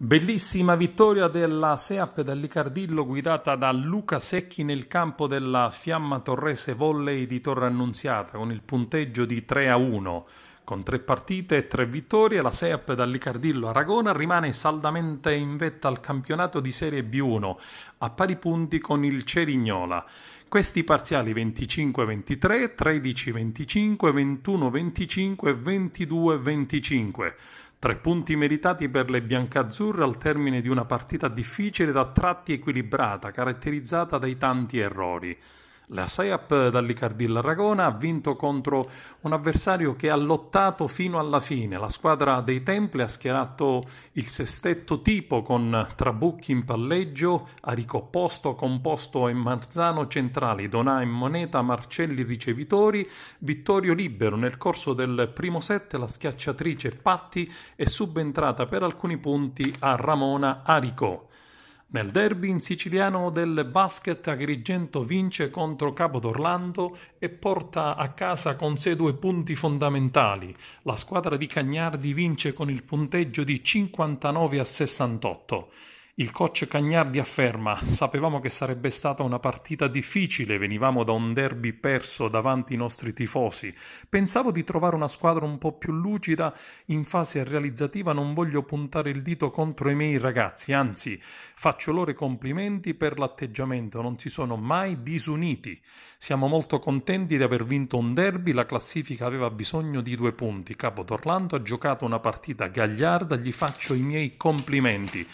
Bellissima vittoria della SEAP dell'Icardillo guidata da Luca Secchi nel campo della Fiamma Torrese Volley di Torre Annunziata con il punteggio di 3 a 1. Con tre partite e tre vittorie, la SEAP dall'Icardillo Aragona rimane saldamente in vetta al campionato di Serie B1, a pari punti con il Cerignola. Questi parziali 25-23, 13-25, 21-25 e 22-25. Tre punti meritati per le biancazzurre al termine di una partita difficile da tratti equilibrata, caratterizzata dai tanti errori. La SEAP dall'Icardilla Ragona ha vinto contro un avversario che ha lottato fino alla fine. La squadra dei Templi ha schierato il sestetto tipo con Trabucchi in palleggio, Posto, Composto e Marzano centrali, Donà in moneta, Marcelli ricevitori, Vittorio libero. Nel corso del primo set la schiacciatrice Patti è subentrata per alcuni punti a Ramona Aricò. Nel derby in siciliano del basket Agrigento vince contro Capodorlando e porta a casa con sé due punti fondamentali. La squadra di Cagnardi vince con il punteggio di 59 a 68. Il coach Cagnardi afferma: Sapevamo che sarebbe stata una partita difficile, venivamo da un derby perso davanti ai nostri tifosi. Pensavo di trovare una squadra un po' più lucida in fase realizzativa, non voglio puntare il dito contro i miei ragazzi, anzi, faccio loro i complimenti per l'atteggiamento, non si sono mai disuniti. Siamo molto contenti di aver vinto un derby, la classifica aveva bisogno di due punti. Capo d'Orlando ha giocato una partita gagliarda, gli faccio i miei complimenti.